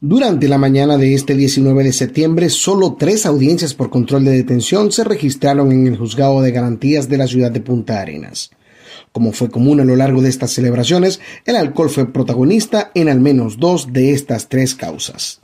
Durante la mañana de este 19 de septiembre, solo tres audiencias por control de detención se registraron en el juzgado de garantías de la ciudad de Punta Arenas. Como fue común a lo largo de estas celebraciones, el alcohol fue protagonista en al menos dos de estas tres causas.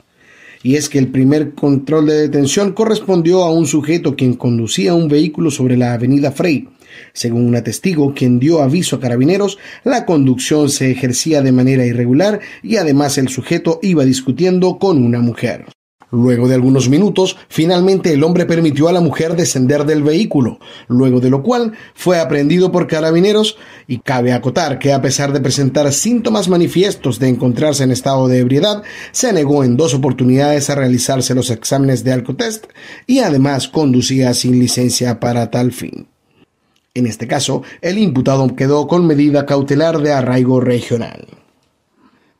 Y es que el primer control de detención correspondió a un sujeto quien conducía un vehículo sobre la avenida Frey, según un testigo, quien dio aviso a carabineros, la conducción se ejercía de manera irregular y además el sujeto iba discutiendo con una mujer. Luego de algunos minutos, finalmente el hombre permitió a la mujer descender del vehículo, luego de lo cual fue aprehendido por carabineros y cabe acotar que a pesar de presentar síntomas manifiestos de encontrarse en estado de ebriedad, se negó en dos oportunidades a realizarse los exámenes de alcotest y además conducía sin licencia para tal fin. En este caso, el imputado quedó con medida cautelar de arraigo regional.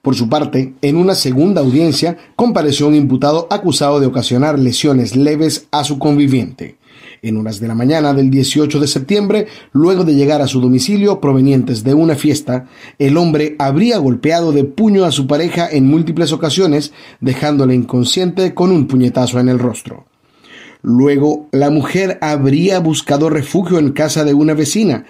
Por su parte, en una segunda audiencia compareció un imputado acusado de ocasionar lesiones leves a su conviviente. En horas de la mañana del 18 de septiembre, luego de llegar a su domicilio provenientes de una fiesta, el hombre habría golpeado de puño a su pareja en múltiples ocasiones, dejándola inconsciente con un puñetazo en el rostro. Luego, la mujer habría buscado refugio en casa de una vecina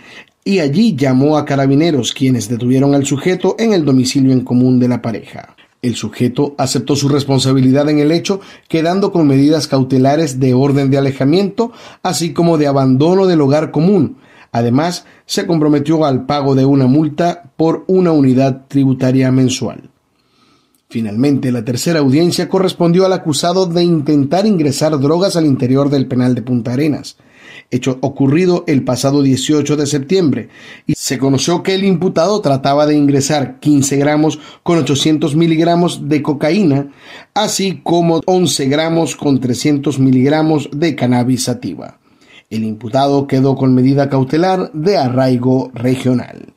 y allí llamó a carabineros, quienes detuvieron al sujeto en el domicilio en común de la pareja. El sujeto aceptó su responsabilidad en el hecho, quedando con medidas cautelares de orden de alejamiento, así como de abandono del hogar común. Además, se comprometió al pago de una multa por una unidad tributaria mensual. Finalmente, la tercera audiencia correspondió al acusado de intentar ingresar drogas al interior del penal de Punta Arenas, hecho ocurrido el pasado 18 de septiembre, y se conoció que el imputado trataba de ingresar 15 gramos con 800 miligramos de cocaína, así como 11 gramos con 300 miligramos de cannabis sativa. El imputado quedó con medida cautelar de arraigo regional.